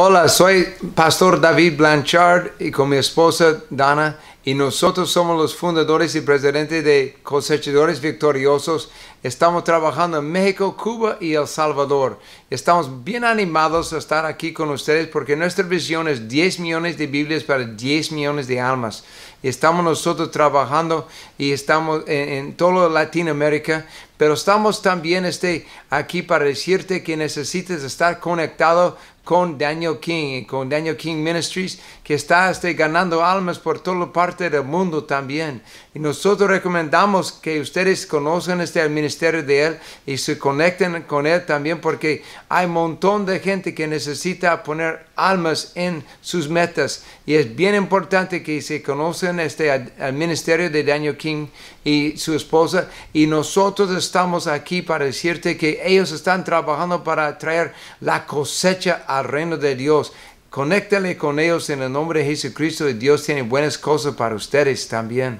Hola, soy Pastor David Blanchard y con mi esposa Dana y nosotros somos los fundadores y presidentes de Cosechadores Victoriosos. Estamos trabajando en México, Cuba y El Salvador. Estamos bien animados a estar aquí con ustedes porque nuestra visión es 10 millones de Biblias para 10 millones de almas. Estamos nosotros trabajando y estamos en, en toda Latinoamérica, pero estamos también este, aquí para decirte que necesites estar conectado con Daniel King y con Daniel King Ministries, que está este, ganando almas por toda parte del mundo también. Y nosotros recomendamos que ustedes conozcan este, el ministerio de él y se conecten con él también, porque hay un montón de gente que necesita poner almas en sus metas. Y es bien importante que se conozcan este, el ministerio de Daniel King y su esposa. Y nosotros estamos aquí para decirte que ellos están trabajando para traer la cosecha al reino de Dios. Conéctale con ellos en el nombre de Jesucristo y Dios tiene buenas cosas para ustedes también.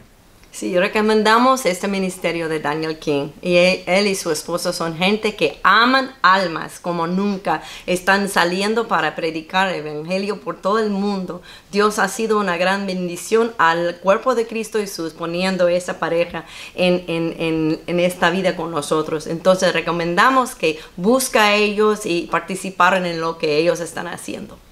Sí, recomendamos este ministerio de Daniel King. Y él y su esposo son gente que aman almas como nunca. Están saliendo para predicar el Evangelio por todo el mundo. Dios ha sido una gran bendición al cuerpo de Cristo Jesús poniendo esa pareja en, esta vida con nosotros. Entonces recomendamos que busca a ellos y participar en lo que ellos están haciendo.